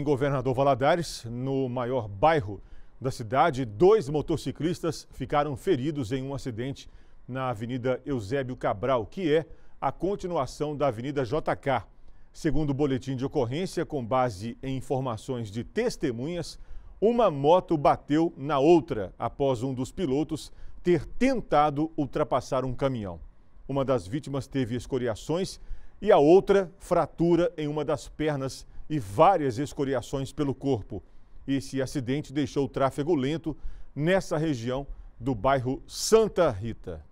Em Governador Valadares, no maior bairro da cidade, dois motociclistas ficaram feridos em um acidente na Avenida Eusébio Cabral, que é a continuação da Avenida JK. Segundo o boletim de ocorrência, com base em informações de testemunhas, uma moto bateu na outra após um dos pilotos ter tentado ultrapassar um caminhão. Uma das vítimas teve escoriações e a outra fratura em uma das pernas e várias escoriações pelo corpo. Esse acidente deixou o tráfego lento nessa região do bairro Santa Rita.